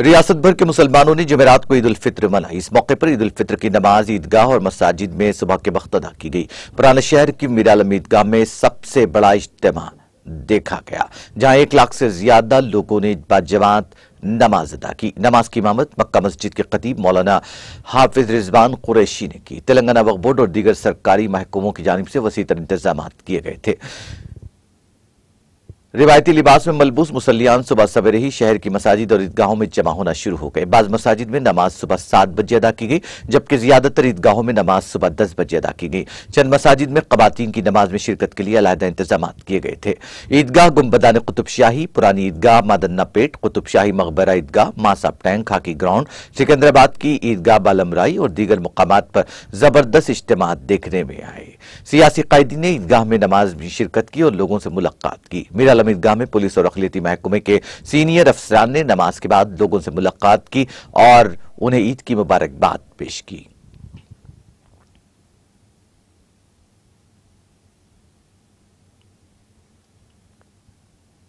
रियासत भर के मुसलमानों ने जमेरात को ईद उल फित्र मनाई इस मौके पर ईद उल फित्र की नमाज ईदगाह और मसाजिद में सुबह के वक्त अदा की गई पुराने शहर की मीरालम ईदगाह में सबसे बड़ा इज्तम देखा गया जहां एक लाख से ज्यादा लोगों ने बाजवात नमाज अदा की नमाज की इमामत मक्का मस्जिद के खतीब मौलाना हाफिज रिजवान कुरैशी ने की तेलंगाना वक्फ बोर्ड और दीगर सरकारी महकमों की जानब से वसी तर इंतजाम किए गए थे रिवायती लिबास में मलबूस मुसलियान सुबह सवेरे ही शहर की मसाजिद और ईदगाहों में जमा होना शुरू हो गए बाज मसाजिद में नमाज सुबह सात बजे अदा की गई जबकि ज्यादातर ईदगाहों में नमाज सुबह दस बजे अदा की गई चंद मसाजिद में खवतान की नमाज में शिरकत के लिए अलादा इंतजाम किए गए थे ईदगाह गुमबदान कुतुबशाही शाही पुरानी ईदगाह मादन्ना पेट कुतुब शाही मकबरा ईदगाह Masab tank hockey ground Secunderabad की ईदगाह बालमराई और दीगर मकाम पर जबरदस्त इज्तम देखने में आए सियासी कैदी ने ईदगाह में नमाज में शिरकत की और लोगों से मुलाकात की मेरा कल ईदगाह में पुलिस और अखिलती महकमे के सीनियर अफसरान ने नमाज के बाद लोगों से मुलाकात की और उन्हें ईद की मुबारकबाद पेश की